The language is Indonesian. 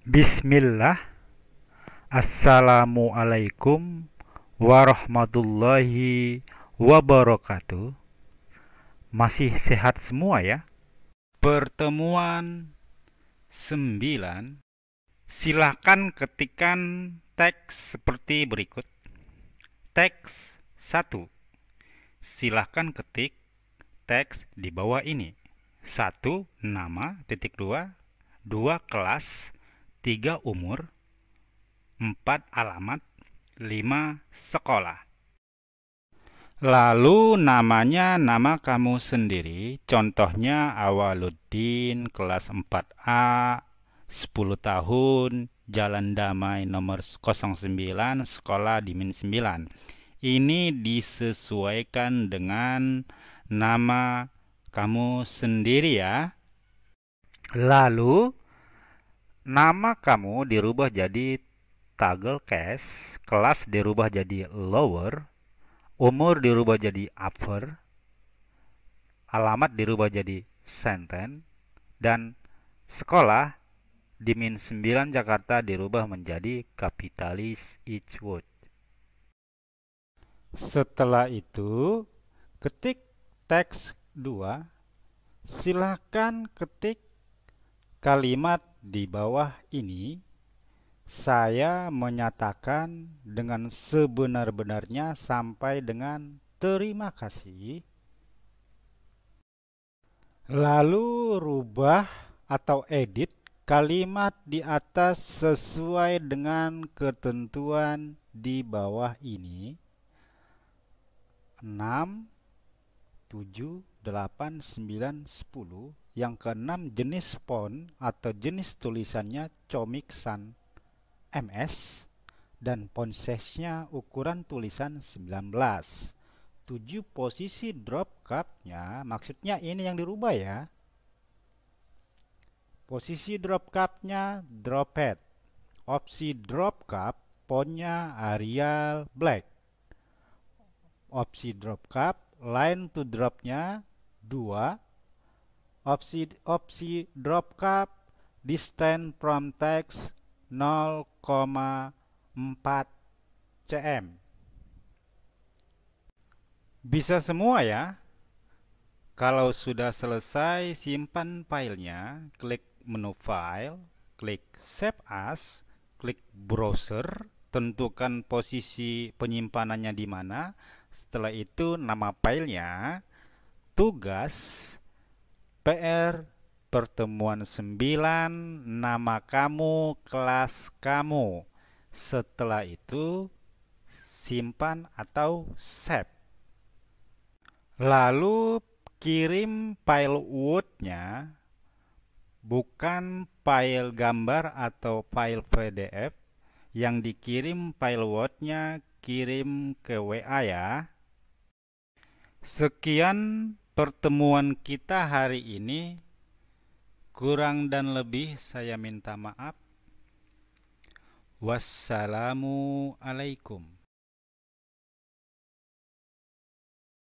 Bismillah Assalamualaikum warahmatullahi wabarakatuh Masih sehat semua ya? Pertemuan sembilan. Silahkan ketikan teks seperti berikut Teks satu. Silahkan ketik teks di bawah ini Satu nama titik 2 dua kelas 3 umur, 4 alamat, 5 sekolah. Lalu namanya nama kamu sendiri, contohnya Awaluddin kelas 4A, 10 tahun, Jalan Damai nomor 09, sekolah di Min 9. Ini disesuaikan dengan nama kamu sendiri ya. Lalu nama kamu dirubah jadi toggle Case, kelas dirubah jadi lower, umur dirubah jadi upper, alamat dirubah jadi senten, dan sekolah di min 9 Jakarta dirubah menjadi kapitalis Word. Setelah itu, ketik teks 2, silakan ketik Kalimat di bawah ini saya menyatakan dengan sebenar-benarnya sampai dengan terima kasih. Lalu rubah atau edit kalimat di atas sesuai dengan ketentuan di bawah ini. 6 7 8, 9, 10. Yang keenam jenis font atau jenis tulisannya Comic Sans MS dan font size-nya ukuran tulisan 19. 7 posisi drop cup-nya, maksudnya ini yang dirubah ya. Posisi drop cup-nya drop head. Opsi drop cup fontnya Arial Black. Opsi drop cup line to drop-nya 2 opsi opsi drop cap, distance from text 0,4 cm bisa semua ya kalau sudah selesai simpan filenya klik menu file klik save as klik browser tentukan posisi penyimpanannya di mana setelah itu nama filenya tugas PR pertemuan 9 nama kamu kelas kamu setelah itu simpan atau save lalu kirim file Word-nya bukan file gambar atau file PDF yang dikirim file Word-nya kirim ke WA ya sekian pertemuan kita hari ini kurang dan lebih saya minta maaf. Wassalamu alaikum.